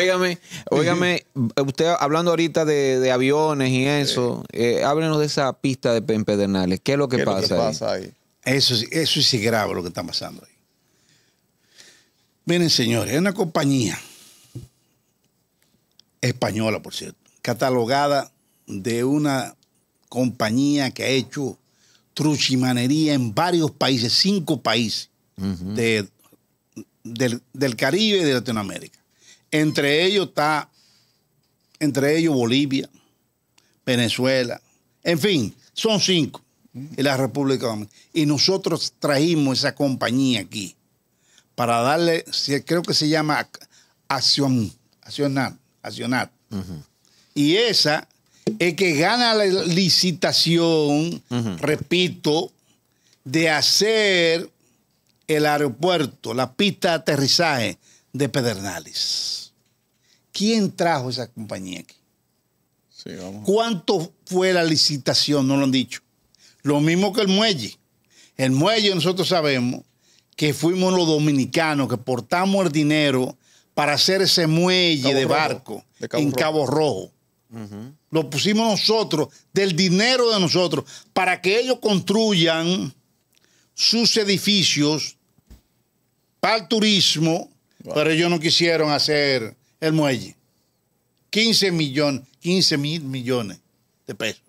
Óigame, óigame, usted hablando ahorita de, aviones y eso, eh, háblenos de esa pista de Pedernales. ¿Qué es lo que pasa, lo que pasa ahí? Eso, eso sí es grave lo que está pasando ahí. Miren, señores, es una compañía española, por cierto, catalogada de una compañía que ha hecho truchimanería en varios países, cinco países de, del Caribe y de Latinoamérica. Entre ellos está, entre ellos Bolivia, Venezuela, en fin, son cinco en la República Dominicana. Y nosotros trajimos esa compañía aquí para darle, creo que se llama Acción, Y esa es que gana la licitación, repito, de hacer el aeropuerto, la pista de aterrizaje de Pedernales. ¿Quién trajo esa compañía aquí? ¿Cuánto fue la licitación? No lo han dicho. Lo mismo que el muelle. El muelle nosotros sabemos que fuimos los dominicanos que portamos el dinero para hacer ese muelle de barco en Cabo Rojo. Lo pusimos nosotros, del dinero de nosotros, para que ellos construyan sus edificios para el turismo pero ellos no quisieron hacer el muelle. 15 millones, 15 mil millones de pesos.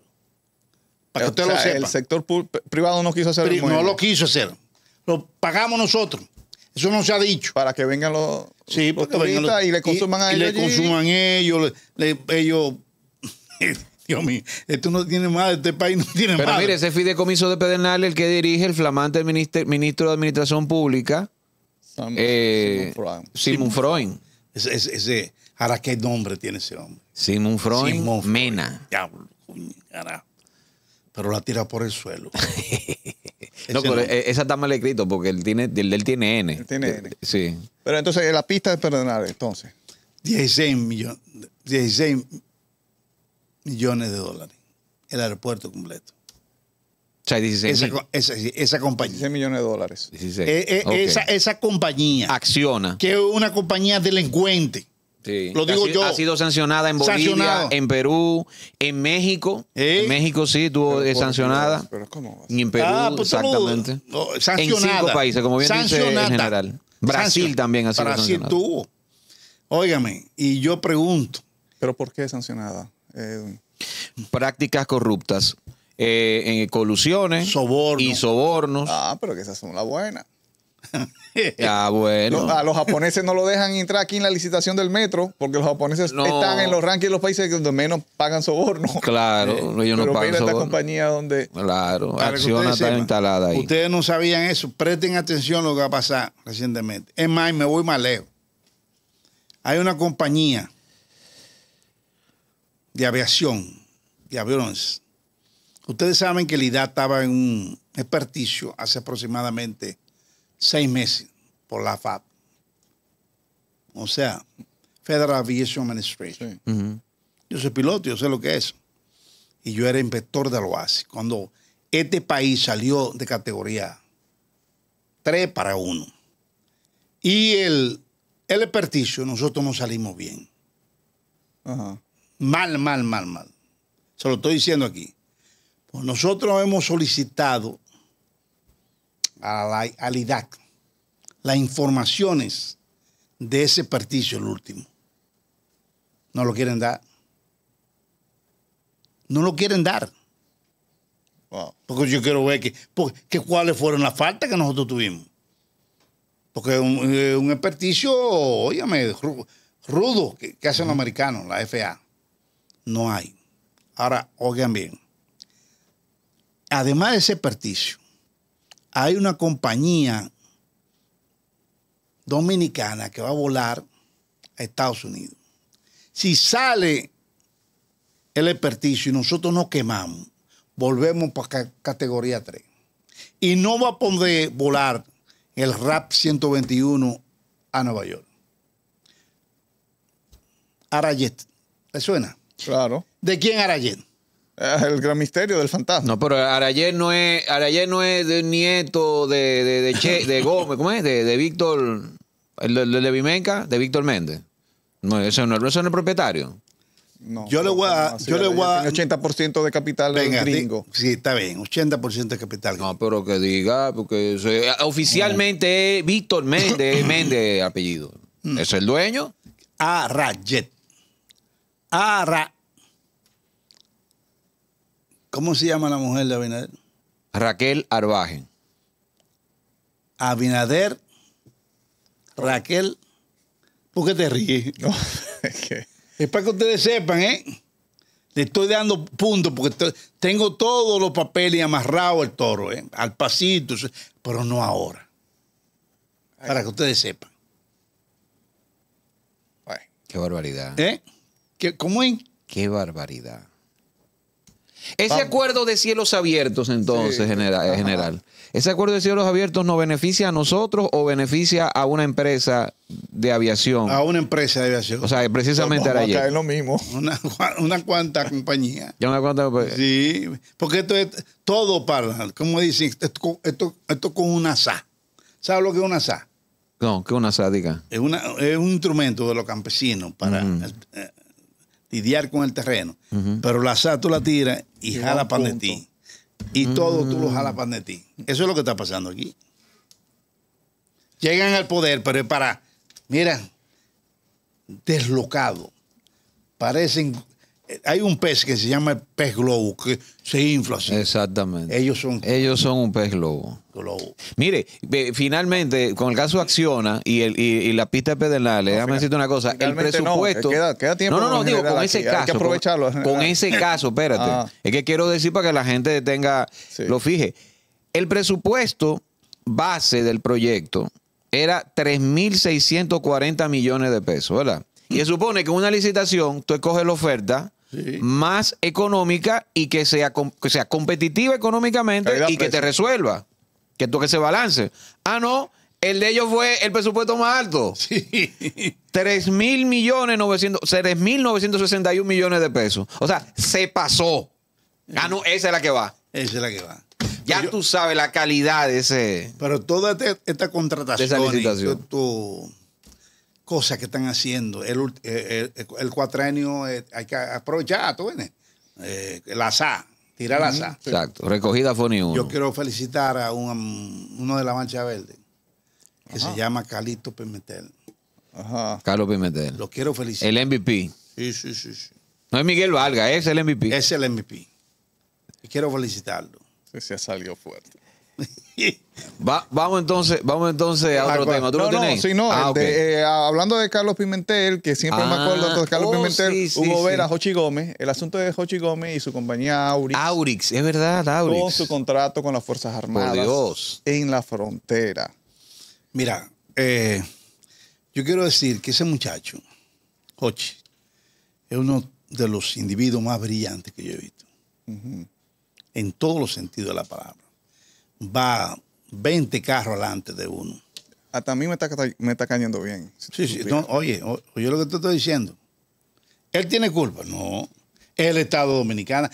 Para que usted lo El sector privado no quiso hacer el muelle. No lo quiso hacer. Lo pagamos nosotros. Eso no se ha dicho. Para que vengan los, sí, vengan y le consuman a ellos. Y le consuman ellos, ellos. Dios mío, esto no tiene más, este país no tiene más. Pero mire, ese fideicomiso de Pedernales, el que dirige el flamante ministro de Administración Pública, eh, Simon Freud. Ese, ahora qué nombre tiene ese hombre. Simon Freud, pero la tira por el suelo. no, pero e, esa está mal escrito porque él tiene, él, él tiene N. tiene N. Sí. Pero entonces la pista es perdonar, entonces. 16 millones, 16 millones de dólares. El aeropuerto completo esa, compañía. 16 millones de dólares. Eh, eh, esa, compañía. Acciona. Que es una compañía delincuente. Sí. Lo digo ha sido, yo. Ha sido sancionada en Bolivia, en Perú, en México. En México sí, estuvo eh, sancionada. Pero Y en Perú, ah, pues exactamente. Oh, sancionada. En cinco países, como bien dice el general. Brasil también ha sido Brasil sancionada. tuvo. Óigame, y yo pregunto. ¿Pero por qué sancionada? prácticas corruptas. Eh, en colusiones y sobornos. Ah, pero que esas son las buenas. ah, bueno. a los japoneses no lo dejan entrar aquí en la licitación del metro porque los japoneses están en los rankings de los países donde menos pagan sobornos Claro, eh, ellos no pagan esta compañía donde... Claro, instalada ahí. Ustedes no sabían eso. Presten atención lo que va a pasar recientemente. Es más, me voy más Hay una compañía de aviación, de aviones, Ustedes saben que el IDA estaba en un experticio hace aproximadamente seis meses por la FAP. O sea, Federal Aviation Administration. Yo soy piloto, yo sé lo que es. Y yo era inspector de la OASI. Cuando este país salió de categoría 3 para 1. Y el, el experticio, nosotros no salimos bien. Mal, mal, mal, mal. Se lo estoy diciendo aquí nosotros hemos solicitado a la, al IDAC las informaciones de ese particio, el último. No lo quieren dar. No lo quieren dar. Porque yo quiero ver que, cuáles fueron las faltas que nosotros tuvimos. Porque un, un experticio, óyame, rudo que, hacen los americanos, la FA. No hay. Ahora, oigan bien además de ese perticio, hay una compañía dominicana que va a volar a Estados Unidos. Si sale el experticio y nosotros nos quemamos, volvemos para categoría 3. Y no va a poder volar el RAP 121 a Nueva York. Arayet, ¿le suena? Claro. ¿De quién Arayet? Ah, el gran misterio del fantasma. No, pero Arayé no es, de no es de nieto de, de, de, de Gómez, ¿cómo es? De, Víctor, el, de Vimenca, de Víctor Méndez. No, ese no, es no propietario. No, yo le voy a. yo le voy a 80% de capital venga, gringo. sí, está bien, 80% de capital. No, pero que diga, porque ah, oficialmente es Víctor Méndez, Méndez apellido. Mm. es el dueño. Arayet. Arayet. ¿Cómo se llama la mujer de Abinader? Raquel Arbaje. Abinader, Raquel, ¿por qué te ríes? es, para que ustedes sepan, ¿eh? Le estoy dando puntos porque tengo todos los papeles amarrados el toro, ¿eh? al pasito, pero no ahora. Para que ustedes sepan. Qué barbaridad. ¿Eh? ¿Qué, ¿Cómo es? Qué barbaridad. Ese acuerdo de cielos abiertos, entonces, general, eh, general. ¿Ese acuerdo de cielos abiertos nos beneficia a nosotros o beneficia a una empresa de aviación? A una empresa de aviación. O sea, precisamente a la lo mismo. Una, una cuanta compañía. ¿Ya una cuanta compañía? Sí, porque esto es todo para, como dicen, esto, esto, con una SA. ¿Sabes lo que es una SA? No, ¿qué es una SA? Diga. Es, un instrumento de los campesinos para lidiar con el terreno. Pero la SAT tú la tiras y, jala pan de ti. Y todo tú lo mm. jala pan de ti. Eso es lo que está pasando aquí. Llegan al poder, pero para, mira, deslocado. Parecen hay un pez que se llama el pez globo, que se infla Exactamente. Ellos son. Ellos son un pez globo. globo. Mire, finalmente, con el caso Acciona y, la pista de Pedernales, déjame decirte una cosa. El presupuesto. No, no, no, digo, con ese caso. Hay que aprovecharlo. Con, ah. ese caso, espérate. Ah. Es que quiero decir para que la gente tenga, lo fije. El presupuesto base del proyecto era 3.640 millones de pesos, ¿verdad? Y se supone que una licitación, tú escoges la oferta, más económica y que sea, sea competitiva económicamente y que te resuelva, que que se balance. Ah, no, el de ellos fue el presupuesto más alto. Sí. 3 mil millones, mil millones de pesos. O sea, se pasó. Ah, no, esa es la que va. Esa es la que va. Ya tú sabes la calidad de ese. Pero toda este, esta, contratación cosas que están haciendo. El, eh, eh, eh, el, cuatrenio hay que aprovechar, tú la SA, tirar la SA. Exacto, recogida fue Yo quiero felicitar a un, uno de la Mancha Verde, que se llama Calito Pimentel. Ajá. Carlos Pimentel. Lo quiero felicitar. El MVP. Sí, sí, sí, No es Miguel Valga, es el MVP. Es el MVP. Y quiero felicitarlo. se se salido fuerte. vamos entonces, vamos entonces a otro tema. No, hablando de Carlos Pimentel, que siempre me acuerdo ah, de Carlos oh, Pimentel, hubo ver ver Gómez, el asunto de Hochi Gómez y su compañía Aurix. Aurix, es verdad, Aurix. Con su contrato con las Fuerzas Armadas. Por En la frontera. Mira, eh, yo quiero decir que ese muchacho, Jochi, es uno de los individuos más brillantes que yo he visto. En todos los sentidos de la palabra va 20 carros adelante de uno. Hasta a mí me está, me está cayendo bien. sí, sí. oye, oye lo que te estoy diciendo. Él tiene culpa. No. Es el Estado Dominicano.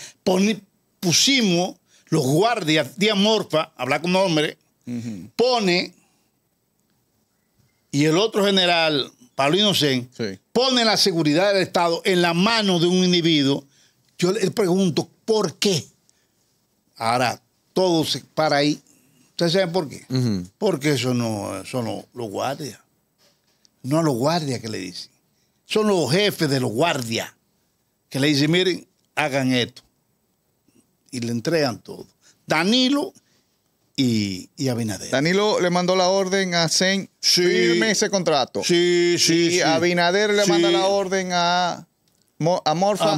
pusimos los guardias de Amorfa, habla con un hombre, pone, y el otro general, Pablo Inocen, pone la seguridad del Estado en la mano de un individuo. Yo le pregunto, ¿por qué? Ahora, todos para ahí. ¿Ustedes saben por qué? Porque eso no son los guardias. No a los guardias que le dicen. Son los jefes de los guardias que le dicen, miren, hagan esto. Y le entregan todo. Danilo y, Abinader. Danilo le mandó la orden a Sen firme ese contrato. Sí, sí. Y Abinader le manda la orden a, Morfa,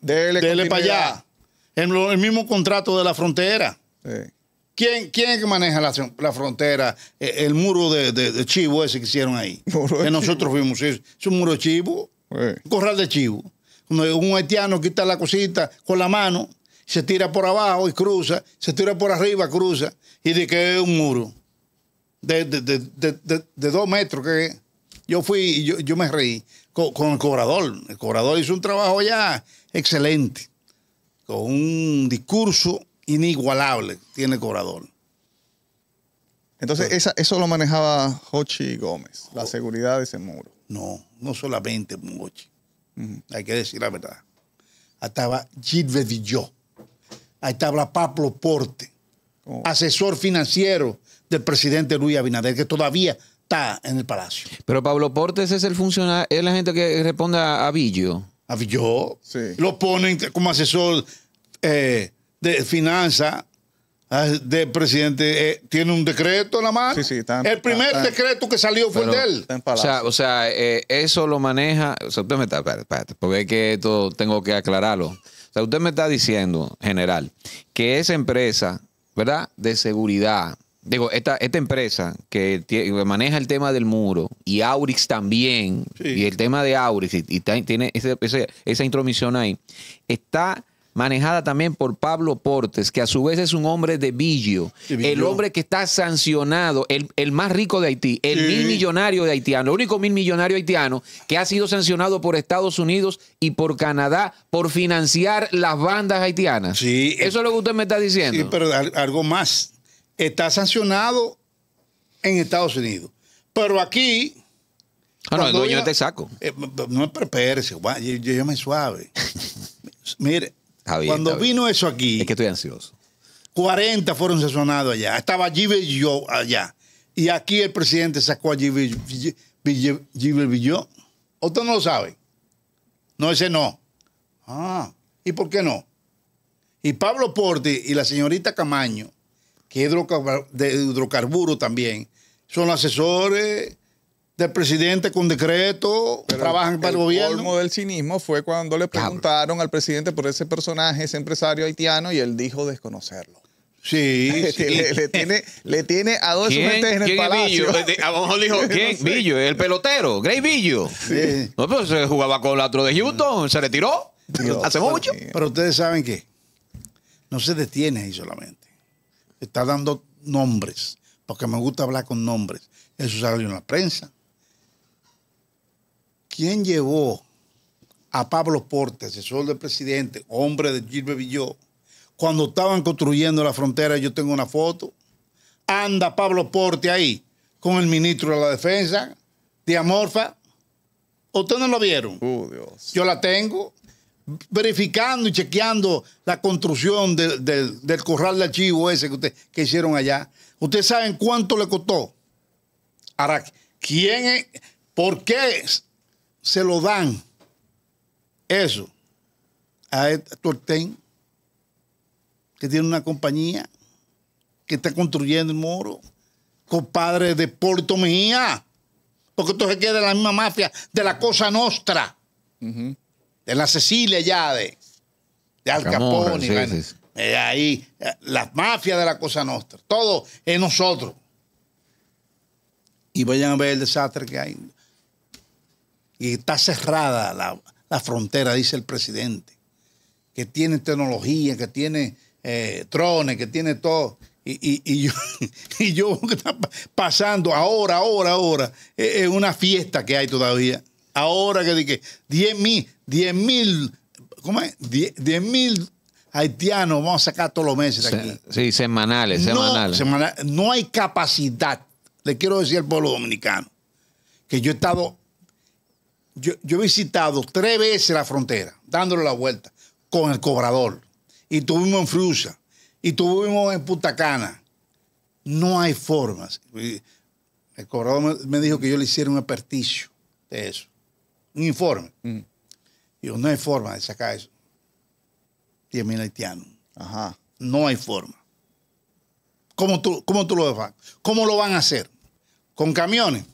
de dele, para allá. el mismo contrato de la frontera. Quién ¿Quién, que maneja la, frontera? Eh, el, muro de, chivo ese que hicieron ahí. Que nosotros fuimos. Es, un muro de chivo, un corral de chivo. Un haitiano quita la cosita con la mano, se tira por abajo y cruza, se tira por arriba, cruza, y de que es un muro. De, dos metros que Yo fui, yo, yo me reí con, con el cobrador. El cobrador hizo un trabajo ya excelente, con un discurso inigualable tiene Cobrador. Entonces, eso lo manejaba Hochi Gómez, la oh. seguridad de ese muro. No, no solamente Hochi. Hay que decir la verdad. Ahí estaba Gilbert Villó. Ahí estaba Pablo Porte, oh. asesor financiero del presidente Luis Abinader, que todavía está en el palacio. Pero Pablo Porte es el funcionario, es la gente que responde a, Villó. A Villó. Sí. Lo ponen como asesor eh, de finanzas ah, del presidente eh, tiene un decreto la mano. el primer decreto que salió fue de él. O sea, eh, eso lo maneja. O usted me está, espérate, porque que esto tengo que aclararlo. O sea, usted me está diciendo, general, que esa empresa, ¿verdad? De seguridad. Digo, esta, esta empresa que, maneja el tema del muro y Aurix también, y el tema de Aurix, y, tiene esa intromisión ahí, está manejada también por Pablo Portes, que a su vez es un hombre de billo, el hombre que está sancionado, el, más rico de Haití, el mil millonario de haitiano, el único mil millonario haitiano que ha sido sancionado por Estados Unidos y por Canadá por financiar las bandas haitianas. Sí. Eh, Eso es lo que usted me está diciendo. Sí, pero algo más. Está sancionado en Estados Unidos. Pero aquí. Ah, no, el dueño te saco. Eh, no me yo me suave. Mire, cuando vino eso aquí, que estoy ansioso. 40 fueron sesionados allá. Estaba y yo allá. Y aquí el presidente sacó a Gilbert Villó. yo. no lo sabe. No, ese no. Ah, ¿y por qué no? Y Pablo Porte y la señorita Camaño, que es de Hidrocarburo también, son asesores del presidente con decreto, trabajan para el, gobierno. El colmo del cinismo fue cuando le preguntaron al presidente por ese personaje, ese empresario haitiano, y él dijo desconocerlo. Sí, Le, tiene, le tiene a dos en el palacio. A lo mejor dijo, ¿quién? el pelotero, Grey Billo. Sí. No, pero se jugaba con el otro de Houston, se retiró hace mucho. Pero ustedes saben que no se detiene ahí solamente. Está dando nombres, porque me gusta hablar con nombres. Eso salió en la prensa. ¿Quién llevó a Pablo Porte, asesor del presidente, hombre de Gilbert cuando estaban construyendo la frontera? Yo tengo una foto. Anda Pablo Porte ahí con el ministro de la Defensa, Diamorfa. ¿Ustedes no lo vieron? Oh, yo la tengo verificando y chequeando la construcción del corral de archivo ese que, hicieron allá. ¿Ustedes saben cuánto le costó? Ahora, ¿quién es? ¿Por qué se lo dan eso a Tortén, que tiene una compañía que está construyendo el moro, compadre de Puerto Mejía, porque esto se queda en la misma mafia, de la cosa nostra, de la Cecilia ya, de, Al Capone, eh, ahí, eh, las mafias de la cosa nostra, todo es nosotros. Y vayan a ver el desastre que hay y está cerrada la, frontera, dice el presidente, que tiene tecnología, que tiene drones, eh, que tiene todo. Y, y, y, yo, y yo pasando ahora, ahora, ahora, e, es una fiesta que hay todavía. Ahora que dije, 10 mil, 10 mil, ¿cómo es? 10 mil haitianos vamos a sacar todos los meses aquí. Sí, semanales, semanales. No, no hay capacidad, le quiero decir al pueblo dominicano, que yo he estado yo, he visitado tres veces la frontera, dándole la vuelta, con el cobrador. Y tuvimos en Frusa, y tuvimos en Putacana. No hay formas. El cobrador me, dijo que yo le hiciera un aperticio de eso, un informe. yo, mm. no hay forma de sacar eso. 10 mil haitianos. Ajá. No hay forma. ¿Cómo tú, cómo tú lo vas? ¿Cómo lo van a hacer? ¿Con camiones?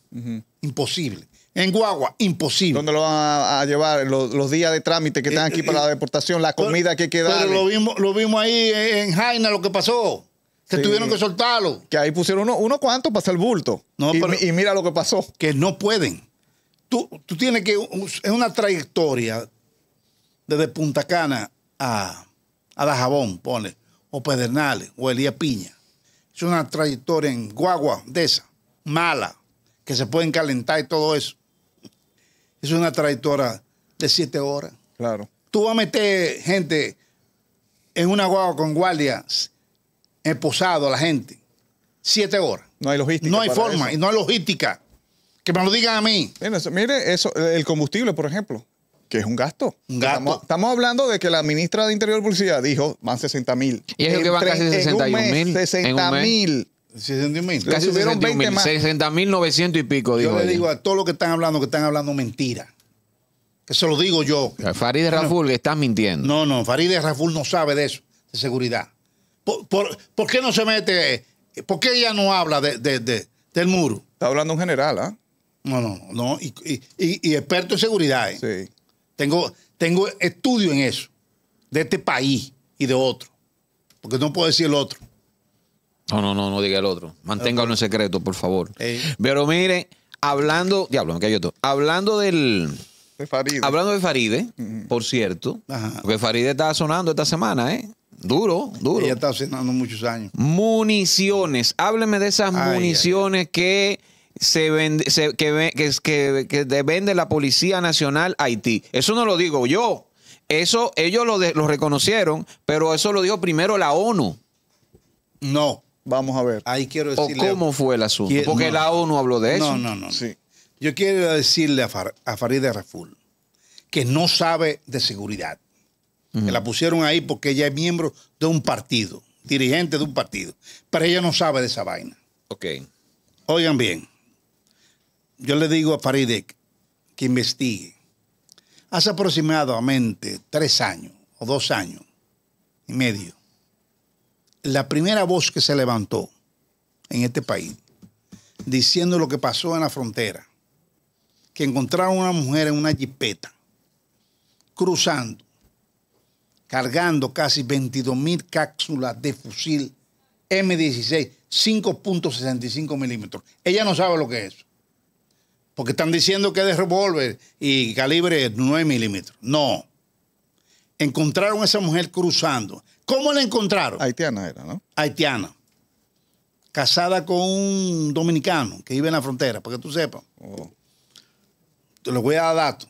Imposible. En guagua, imposible. ¿Dónde lo van a, llevar? Los, días de trámite que están eh, aquí eh, para la eh, deportación, la comida que hay que Pero lo vimos, lo vimos ahí en Jaina, lo que pasó. Que tuvieron que soltarlo. Que ahí pusieron unos cuantos para hacer bulto. y, mira lo que pasó. Que no pueden. Tú, tú tienes que. Es una trayectoria desde Punta Cana a, a Dajabón, pone. O Pedernales, o Elías Piña. Es una trayectoria en guagua de esa, mala, que se pueden calentar y todo eso es una trayectoria de siete horas. Claro. Tú vas a meter gente en una guagua con guardias esposado a la gente. Siete horas. No hay logística. No hay forma y no hay logística. Que me lo digan a mí. Mire eso, el combustible, por ejemplo, que es un gasto. Estamos, hablando de que la ministra de Interior y Policía dijo más 60 mil. Y es el que van casi 61 mil. 60 mil 60 mil. Casi 60 mil 900 y pico. Yo le digo a todos los que están hablando que están hablando mentira. Que se lo digo yo. Farid Raful, que estás mintiendo. No, no, Farideh Raful no sabe de eso, de seguridad. ¿Por, qué no se mete? Eh, ¿Por qué ella no habla de, de, del muro? Está hablando en general, ¿ah? No, no, no. Y, experto en seguridad. Eh. Sí. Tengo, tengo estudio en eso, de este país y de otro. Porque no puedo decir el otro. No, no, no, no diga el otro. Manténgalo en secreto, por favor. Pero mire, hablando, diablo, me cayó Hablando del. De Hablando de Faride, por cierto. Ajá. Porque Faride está sonando esta semana, ¿eh? Duro, duro. Ya está sonando muchos años. Municiones. Hábleme de esas municiones que se vende, que, que, que, vende la Policía Nacional Haití. Eso no lo digo yo. Eso ellos lo, lo reconocieron, pero eso lo dijo primero la ONU. No. Vamos a ver. Ahí quiero decirle. ¿Cómo fue el asunto? Porque no, la ONU habló de eso. No, no, no. Yo quiero decirle a, Farideh Raful que no sabe de seguridad. que la pusieron ahí porque ella es miembro de un partido, dirigente de un partido. Pero ella no sabe de esa vaina. Ok. Oigan bien, yo le digo a Farideh que investigue. Hace aproximadamente tres años o dos años y medio, la primera voz que se levantó en este país diciendo lo que pasó en la frontera, que encontraron a una mujer en una jipeta, cruzando, cargando casi 22 mil cápsulas de fusil M16, 5.65 milímetros. Ella no sabe lo que es. Porque están diciendo que es de revólver y calibre 9 milímetros. No. Encontraron a esa mujer cruzando ¿Cómo la encontraron? Haitiana era, ¿no? Haitiana. Casada con un dominicano que vive en la frontera, para que tú sepas. Oh. Te lo voy a dar datos.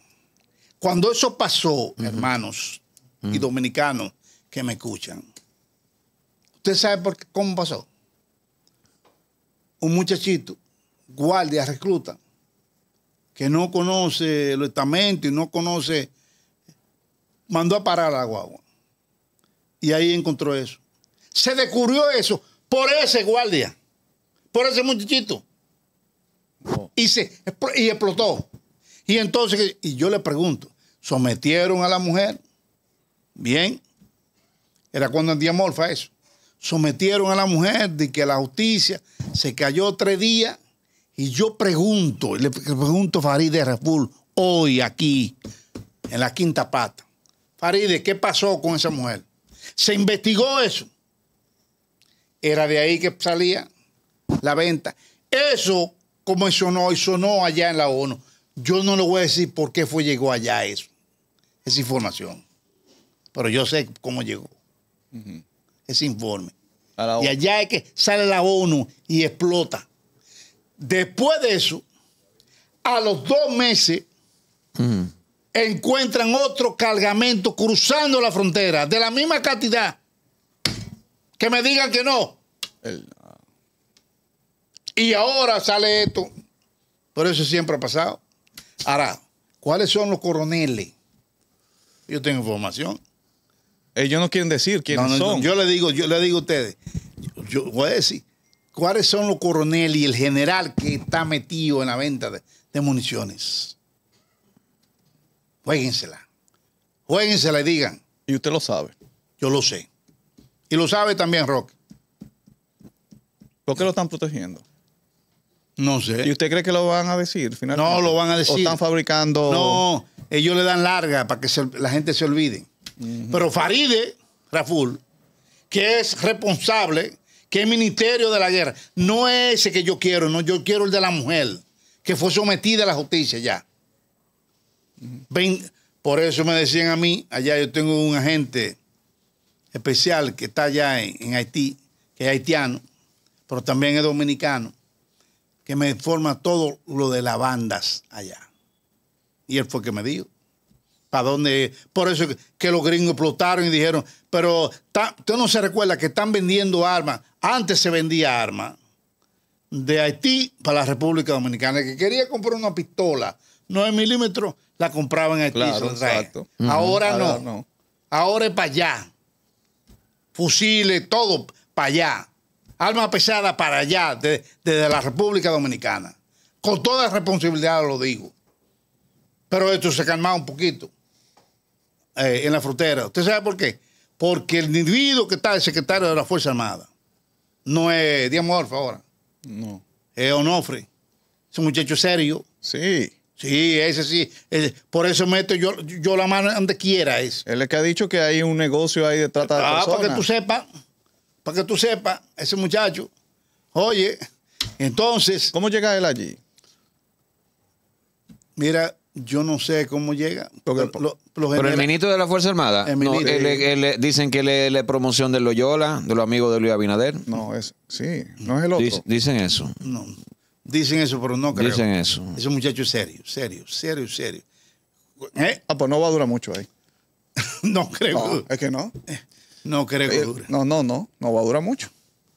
Cuando eso pasó, hermanos y dominicanos que me escuchan, ¿usted sabe por qué, cómo pasó? Un muchachito, guardia, recluta, que no conoce el estamento y no conoce, mandó a parar a la guagua. Y ahí encontró eso. Se descubrió eso por ese guardia, por ese muchachito. Y, se, y explotó. Y entonces, y yo le pregunto, sometieron a la mujer, bien, era cuando Morfa eso, sometieron a la mujer de que la justicia se cayó tres días y yo pregunto, le pregunto a Faride Repul hoy aquí, en la quinta pata, Faride, ¿qué pasó con esa mujer? Se investigó eso. Era de ahí que salía la venta. Eso, como sonó y sonó allá en la ONU, yo no le voy a decir por qué fue llegó allá eso, esa información. Pero yo sé cómo llegó ese informe. Y allá es que sale la ONU y explota. Después de eso, a los dos meses, encuentran otro cargamento cruzando la frontera de la misma cantidad. Que me digan que no. Y ahora sale esto. ...por eso siempre ha pasado. Ahora, ¿cuáles son los coroneles? Yo tengo información. Eh, ellos no quieren decir quiénes son. Yo, le digo, yo le digo a ustedes, yo, voy a decir, ¿cuáles son los coroneles y el general que está metido en la venta de municiones? Juéguensela. Juéguensela y digan. Y usted lo sabe. Yo lo sé. Y lo sabe también Rock. ¿Por qué lo están protegiendo? No sé. ¿Y usted cree que lo van a decir finalmente? No, lo van a decir. ¿O están fabricando...? No, ellos le dan larga para que la gente se olvide. Pero Faride, Raful, que es responsable, que es Ministerio de la Guerra, no es ese que yo quiero, no, yo quiero el de la mujer, que fue sometida a la justicia ya. Ven, por eso me decían a mí, allá yo tengo un agente especial que está allá en, Haití, que es haitiano, pero también es dominicano, que me informa todo lo de las bandas allá. Y él fue que me dijo. ¿Para dónde? Por eso que los gringos explotaron y dijeron, pero usted no se recuerda que están vendiendo armas. Antes se vendía armas de Haití para la República Dominicana. que quería comprar una pistola 9 milímetros la en en Claro, exacto. Ahora, no. Ahora es para allá. Fusiles, todo para allá. Alma pesada para allá, desde la República Dominicana. Con toda responsabilidad lo digo. Pero esto se calmaba un poquito eh, en la frontera. ¿Usted sabe por qué? Porque el individuo que está el secretario de la Fuerza Armada no es Díaz ahora. No. Es Onofre. Es un muchacho serio. Sí. Sí, ese sí. Eh, por eso meto yo, yo la mano donde quiera. Ese. Él es que ha dicho que hay un negocio ahí de trata de ah, personas. para que tú sepas, para que tú sepas, ese muchacho. Oye, entonces. ¿Cómo llega él allí? Mira, yo no sé cómo llega. pero el ministro de la Fuerza Armada, dicen que le es promoción de Loyola, de los amigos de Luis Abinader. No, es, sí, no es el otro. dicen eso. No. Dicen eso, pero no creo. Dicen eso. Ese muchacho es serio, serio, serio, serio. ¿Eh? Ah, pues no va a durar mucho ahí. no creo. es que no. Eh, no creo eh, No, no, no. No va a durar mucho.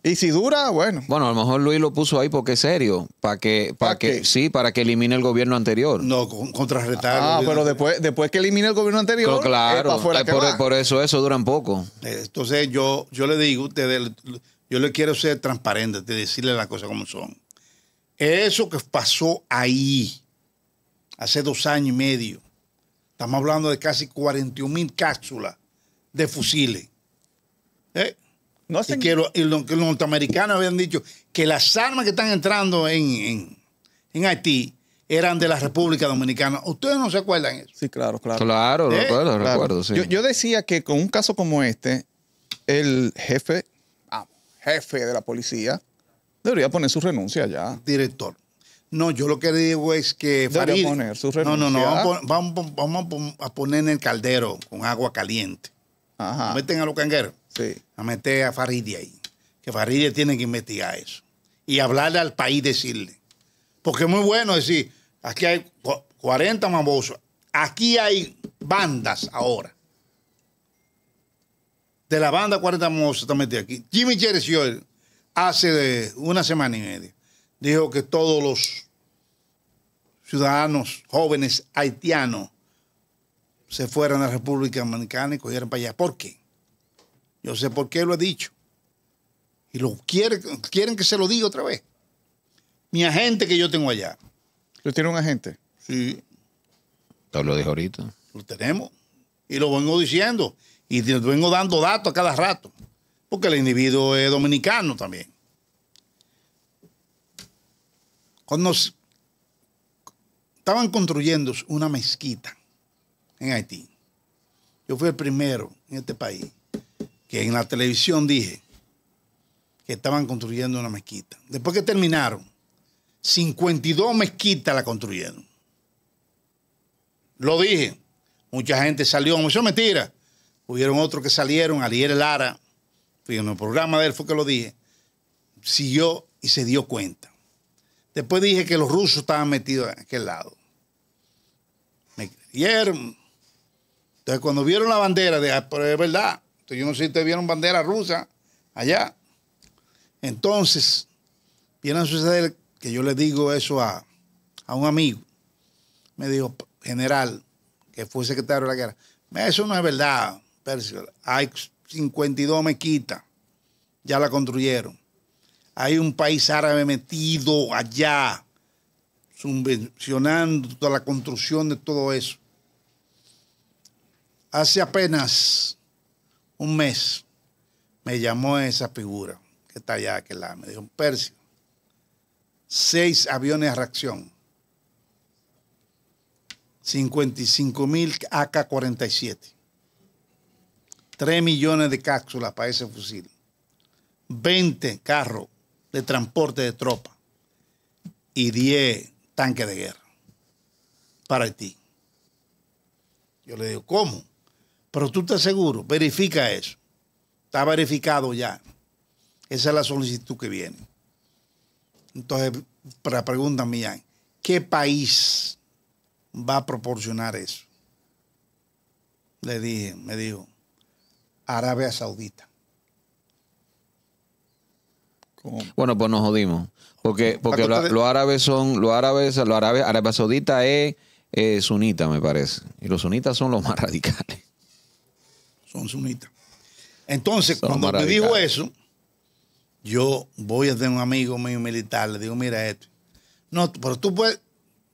Y si dura, bueno. Bueno, a lo mejor Luis lo puso ahí porque es serio. Para que, para que, sí, para que elimine el gobierno anterior. No, con, contrarrestar. Ah, pero después, después que elimine el gobierno anterior. claro, eh, por, por, eso eso un poco. Entonces yo, yo le digo, ustedes, yo le quiero ser transparente, de decirle las cosas como son. Eso que pasó ahí, hace dos años y medio, estamos hablando de casi 41 mil cápsulas de fusiles. ¿Eh? No sé. y los norteamericanos habían dicho que las armas que están entrando en, Haití eran de la República Dominicana. ¿Ustedes no se acuerdan eso? Sí, claro, claro. Claro, ¿Eh? recuerdo, recuerdo, yo, yo, decía que con un caso como este, el jefe, ah, jefe de la policía, Debería poner su renuncia ya. Director. No, yo lo que digo es que Debería poner su renuncia. No, no, no. Vamos, a poner en el caldero con agua caliente. Ajá. meten a los cangueros. Sí. A meter a Faridia ahí. Que Faridia tiene que investigar eso. Y hablarle al país, decirle. Porque es muy bueno decir, aquí hay 40 mamosos. Aquí hay bandas ahora. De la banda 40 mamosos está metido aquí. Jimmy yo hace una semana y media, dijo que todos los ciudadanos jóvenes haitianos se fueran a la República Dominicana y cogieran para allá. ¿Por qué? Yo sé por qué lo he dicho. Y lo quieren que se lo diga otra vez. Mi agente que yo tengo allá. ¿Usted tiene un agente? Sí. ¿Te lo dijo ahorita? Lo tenemos. Y lo vengo diciendo. Y te vengo dando datos a cada rato que el individuo es dominicano también. Cuando estaban construyendo una mezquita en Haití, yo fui el primero en este país que en la televisión dije que estaban construyendo una mezquita. Después que terminaron, 52 mezquitas la construyeron. Lo dije. Mucha gente salió, eso es mentira. Hubieron otros que salieron, El Lara, en el programa de él fue que lo dije, siguió y se dio cuenta. Después dije que los rusos estaban metidos en aquel lado. Me creyeron. Entonces, cuando vieron la bandera, de, ah, pero es verdad, entonces, yo no sé si te vieron bandera rusa allá. Entonces, viene a suceder que yo le digo eso a, un amigo. Me dijo, general, que fue secretario de la guerra, eso no es verdad, Percio. Hay 52 quita. Ya la construyeron. Hay un país árabe metido allá, subvencionando toda la construcción de todo eso. Hace apenas un mes me llamó esa figura que está allá, que la me dijo, Persia, seis aviones a reacción, 55 mil AK-47 3 millones de cápsulas para ese fusil, 20 carros de transporte de tropa y 10 tanques de guerra para ti Yo le digo, ¿cómo? Pero tú estás seguro, verifica eso. Está verificado ya. Esa es la solicitud que viene. Entonces, la pregunta mía, ¿qué país va a proporcionar eso? Le dije, me dijo, Arabia Saudita. Bueno, pues nos jodimos. Porque, porque los árabes son, los árabes, los árabes, Arabia Saudita es eh, sunita, me parece. Y los sunitas son los más radicales. Son sunitas. Entonces, cuando me dijo eso, yo voy a tener un amigo mío militar, le digo, mira esto. No, pero tú puedes,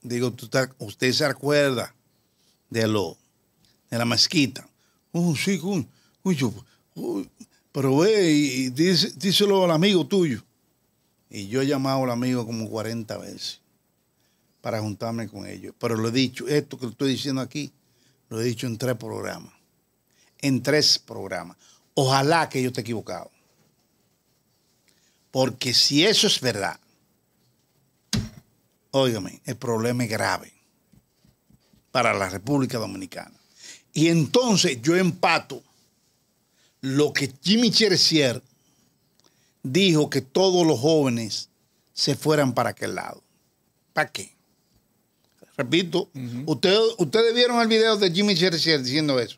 digo, usted se acuerda de lo, de la mezquita. ¡uh, sí, Uy, yo, uy, pero ve y, dice, díselo al amigo tuyo. Y yo he llamado al amigo como 40 veces para juntarme con ellos. Pero lo he dicho, esto que estoy diciendo aquí, lo he dicho en tres programas. En tres programas. Ojalá que yo esté equivocado. Porque si eso es verdad, óigame, el problema es grave para la República Dominicana. Y entonces yo empato lo que Jimmy Cheresier dijo que todos los jóvenes se fueran para aquel lado. ¿Para qué? Repito, ustedes, vieron el video de Jimmy Cheresier diciendo eso.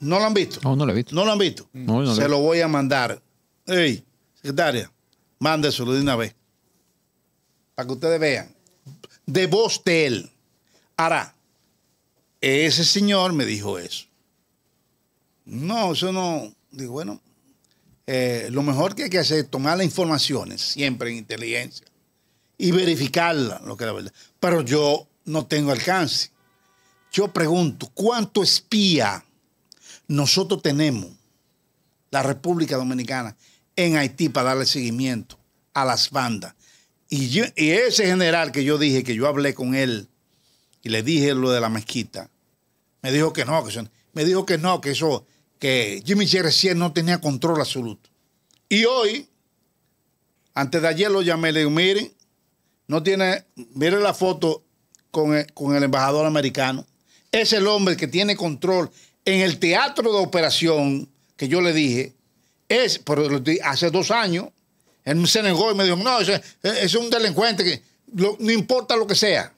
¿No lo han visto? No, no lo he visto. ¿No lo han visto? se lo voy a mandar. Ey, secretaria, mándeselo de una vez. Para que ustedes vean. De voz de él. Ahora, ese señor me dijo eso. No, eso no. Digo, bueno, eh, lo mejor que hay que hacer es tomar las informaciones siempre en inteligencia y verificarla, lo que es la verdad. Pero yo no tengo alcance. Yo pregunto, ¿cuánto espía nosotros tenemos, la República Dominicana, en Haití para darle seguimiento a las bandas? Y, ese general que yo dije, que yo hablé con él y le dije lo de la mezquita, me dijo que no, que me dijo que no, que eso que Jimmy G recién no tenía control absoluto. Y hoy, antes de ayer lo llamé, le digo, miren, no tiene, miren la foto con el, embajador americano. Es el hombre que tiene control en el teatro de operación que yo le dije, es, pero hace dos años, él se negó y me dijo, no, ese e, es un delincuente, que no importa lo que sea.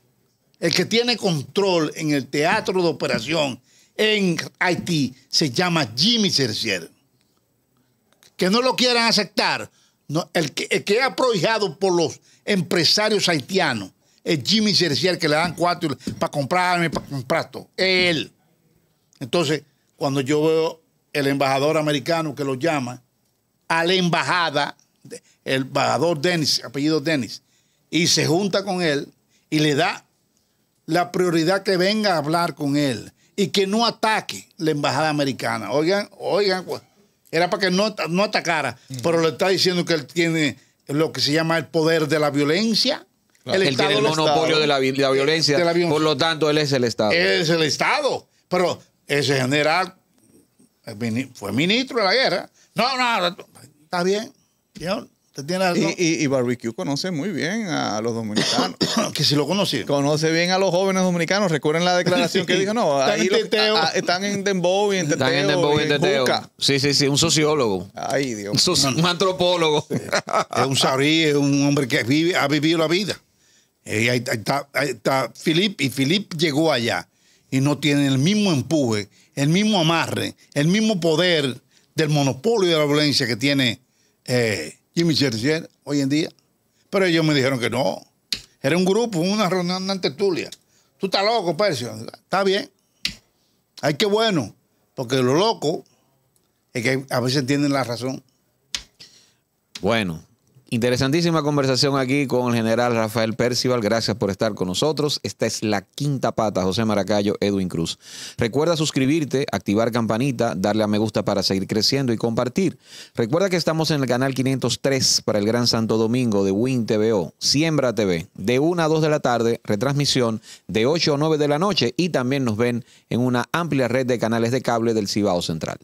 El que tiene control en el teatro de operación en Haití se llama Jimmy Cercier. Que no lo quieran aceptar. el, que, es aprovechado... por los empresarios haitianos es Jimmy Cercier, que le dan cuatro para comprarme, para comprar esto, Él. Entonces, cuando yo veo el embajador americano que lo llama a la embajada, el embajador Dennis, apellido Dennis, y se junta con él y le da la prioridad que venga a hablar con él y que no ataque la embajada americana. Oigan, oigan, pues, era para que no, no atacara, pero le está diciendo que él tiene lo que se llama el poder de la violencia. El él tiene el monopolio eh, de la, violencia, Por lo tanto, él es el Estado. Él es el Estado. Pero ese general fue ministro de la guerra. No, no, está bien y, Barbecue conoce muy bien a los dominicanos. que si lo conocí. Conoce bien a los jóvenes dominicanos. Recuerden la declaración que dijo, no, ah, están, en Dembow y en Teteo. Están en Dembow y en Teteo. Sí, sí, sí, un sociólogo. Ay, Dios. Un, un antropólogo. es un sabrí, es un hombre que ha vivido la vida. Y eh, ahí está, Philip, y Philip llegó allá y no tiene el mismo empuje, el mismo amarre, el mismo poder del monopolio de la violencia que tiene... Eh, mi hoy en día. Pero ellos me dijeron que no. Era un grupo, una reunión ante tertulia. Tú estás loco, Percio. Está bien. Hay que bueno. Porque lo loco es que a veces tienen la razón. Bueno, Interesantísima conversación aquí con el general Rafael Percival. Gracias por estar con nosotros. Esta es la quinta pata, José Maracayo, Edwin Cruz. Recuerda suscribirte, activar campanita, darle a me gusta para seguir creciendo y compartir. Recuerda que estamos en el canal 503 para el Gran Santo Domingo de Win TVO, Siembra TV, de 1 a 2 de la tarde, retransmisión de 8 a 9 de la noche y también nos ven en una amplia red de canales de cable del Cibao Central.